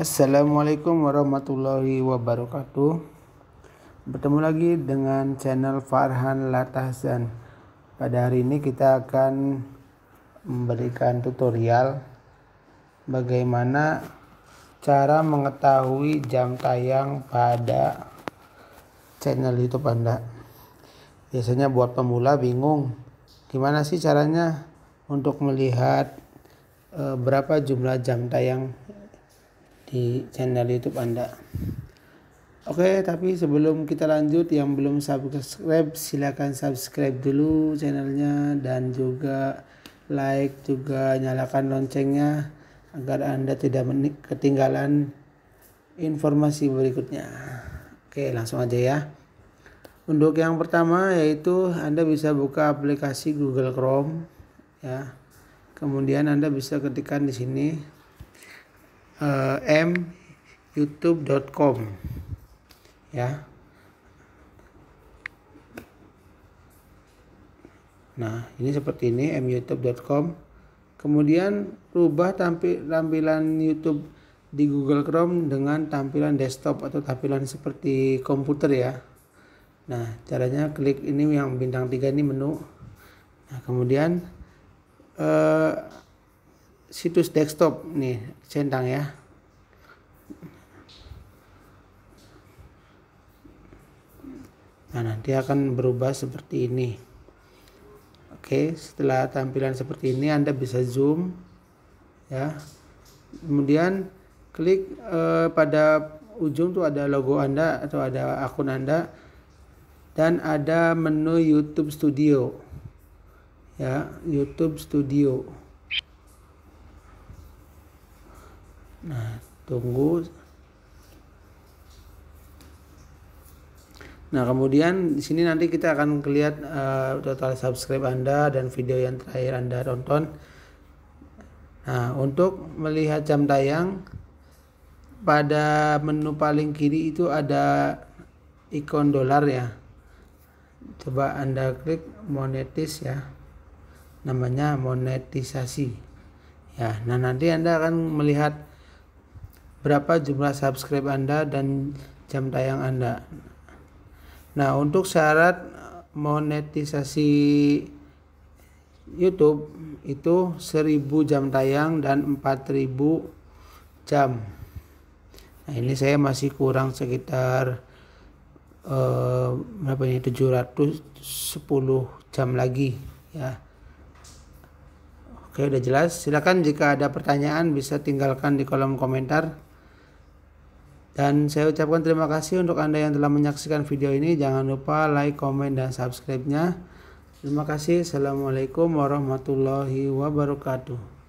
Assalamualaikum warahmatullahi wabarakatuh Bertemu lagi dengan channel Farhan Latahzan Pada hari ini kita akan memberikan tutorial Bagaimana cara mengetahui jam tayang pada channel youtube anda Biasanya buat pemula bingung Gimana sih caranya untuk melihat eh, berapa jumlah jam tayang di channel YouTube Anda. Oke, tapi sebelum kita lanjut yang belum subscribe silahkan subscribe dulu channelnya dan juga like juga nyalakan loncengnya agar Anda tidak ketinggalan informasi berikutnya. Oke, langsung aja ya. Untuk yang pertama yaitu Anda bisa buka aplikasi Google Chrome ya. Kemudian Anda bisa ketikkan di sini uh, m youtube.com ya nah ini seperti ini m youtube.com kemudian rubah tampil tampilan YouTube di Google Chrome dengan tampilan desktop atau tampilan seperti komputer ya nah caranya klik ini yang bintang tiga ini menu nah kemudian eh, situs desktop nih centang ya nah nanti akan berubah seperti ini oke setelah tampilan seperti ini anda bisa zoom ya kemudian klik eh, pada ujung tuh ada logo anda atau ada akun anda dan ada menu YouTube Studio ya YouTube Studio Nah, tunggu. Nah, kemudian di sini nanti kita akan melihat uh, eh, total subscribe Anda dan video yang terakhir Anda tonton. Nah, untuk melihat jam tayang pada menu paling kiri itu ada ikon dolar ya. Coba Anda klik monetis ya. Namanya monetisasi. Ya, nah nanti Anda akan melihat berapa jumlah subscribe Anda dan jam tayang Anda. Nah, untuk syarat monetisasi YouTube itu 1000 jam tayang dan 4000 jam. Nah, ini saya masih kurang sekitar eh, berapa ini 710 jam lagi ya. Oke, udah jelas. Silakan jika ada pertanyaan bisa tinggalkan di kolom komentar. Dan saya ucapkan terima kasih untuk Anda yang telah menyaksikan video ini. Jangan lupa like, komen, dan subscribe-nya. Terima kasih. Assalamualaikum warahmatullahi wabarakatuh.